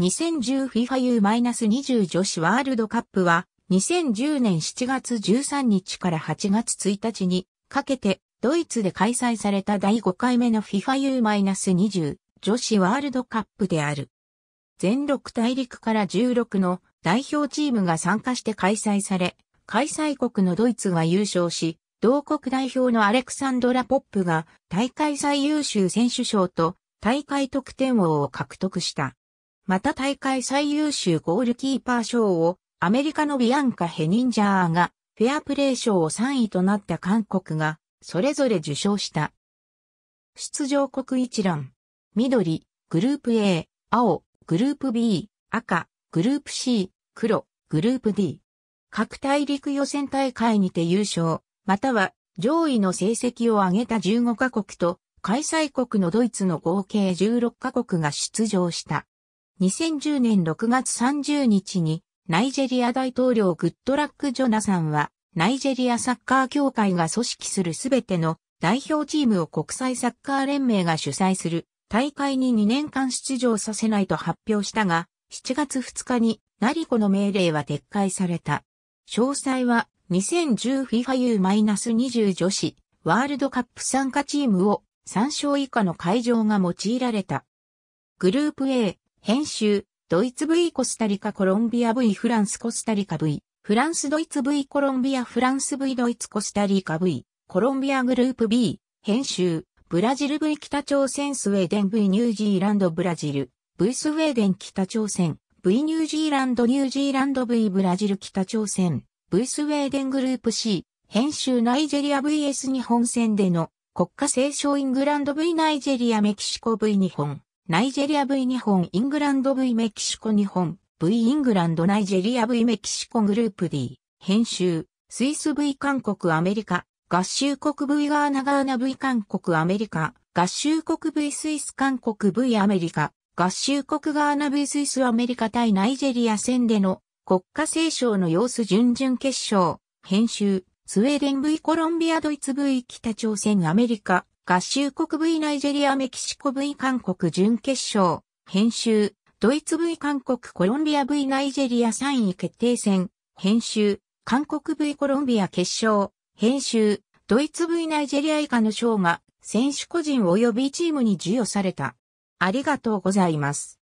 2010FIFA U-20 女子ワールドカップは、2010年7月13日から8月1日にかけて、ドイツで開催された第5回目の FIFA U-20 女子ワールドカップである。全6大陸から16の代表チームが参加して開催され、開催国のドイツが優勝し、同国代表のアレクサンドラ・ポップが大会最優秀選手賞と大会得点王を獲得した。また大会最優秀ゴールキーパー賞をアメリカのビアンカ・ヘニンジャーがフェアプレー賞を3位となった韓国がそれぞれ受賞した。出場国一覧。緑、グループ A、青、グループ B、赤、グループ C、黒、グループ D。各大陸予選大会にて優勝、または上位の成績を上げた15カ国と開催国のドイツの合計16カ国が出場した。2010年6月30日に、ナイジェリア大統領グッドラック・ジョナさんは、ナイジェリアサッカー協会が組織するすべての代表チームを国際サッカー連盟が主催する大会に2年間出場させないと発表したが、7月2日にナリコの命令は撤回された。詳細は 2010FIFAU-20 女子ワールドカップ参加チームを3勝以下の会場が用いられた。グループ A、編集、ドイツ V コスタリカコロンビア V フランスコスタリカ V、フランスドイツ V コロンビアフランス V ドイツコスタリカ V、コロンビアグループ B、編集、ブラジル V 北朝鮮スウェーデン V ニュージーランドブラジル、V スウェーデン北朝鮮、V ニュージーランドニュージーランド V ブラジル北朝鮮、V スウェーデングループ C、編集ナイジェリア VS 日本戦での国家聖書イングランド V ナイジェリアメキシコ V 日本。ナイジェリア V 日本、イングランド V メキシコ日本、V イングランドナイジェリア V メキシコグループ D、編集、スイス V 韓国アメリカ、合衆国 V ガーナガーナ V 韓国アメリカ、合衆国 V スイス韓国 V アメリカ、合衆国ガーナ V スイスアメリカ対ナイジェリア戦での国家斉唱の様子準々決勝、編集、スウェーデン V コロンビアドイツ V 北朝鮮アメリカ、合衆国 V ナイジェリアメキシコ V 韓国準決勝、編集、ドイツ V 韓国コロンビア V ナイジェリア3位決定戦、編集、韓国 V コロンビア決勝、編集、ドイツ V ナイジェリア以下の賞が選手個人及びチームに授与された。ありがとうございます。